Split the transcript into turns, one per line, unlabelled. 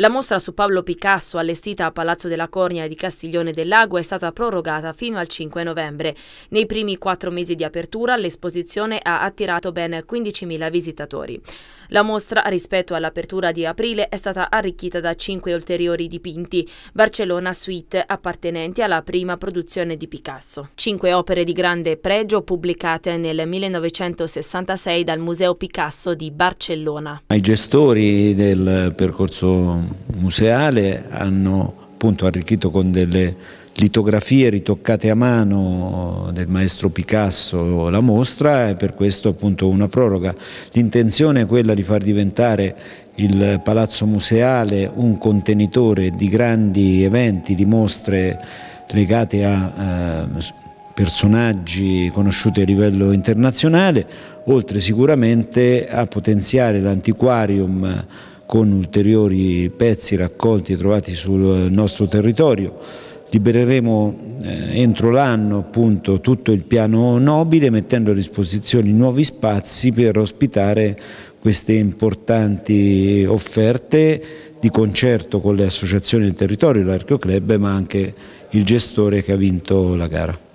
La mostra su Pablo Picasso, allestita a Palazzo della Cornia di Castiglione dell'Agua, è stata prorogata fino al 5 novembre. Nei primi quattro mesi di apertura l'esposizione ha attirato ben 15.000 visitatori. La mostra, rispetto all'apertura di aprile, è stata arricchita da cinque ulteriori dipinti, Barcellona Suite, appartenenti alla prima produzione di Picasso. Cinque opere di grande pregio pubblicate nel 1966 dal Museo Picasso di Barcellona.
Ai gestori del percorso museale hanno appunto arricchito con delle litografie ritoccate a mano del maestro Picasso la mostra e per questo appunto una proroga. L'intenzione è quella di far diventare il Palazzo Museale un contenitore di grandi eventi, di mostre legate a eh, personaggi conosciuti a livello internazionale, oltre sicuramente a potenziare l'antiquarium con ulteriori pezzi raccolti e trovati sul eh, nostro territorio. Libereremo eh, entro l'anno tutto il piano nobile mettendo a disposizione nuovi spazi per ospitare queste importanti offerte di concerto con le associazioni del territorio, l'Archeoclub, Club, ma anche il gestore che ha vinto la gara.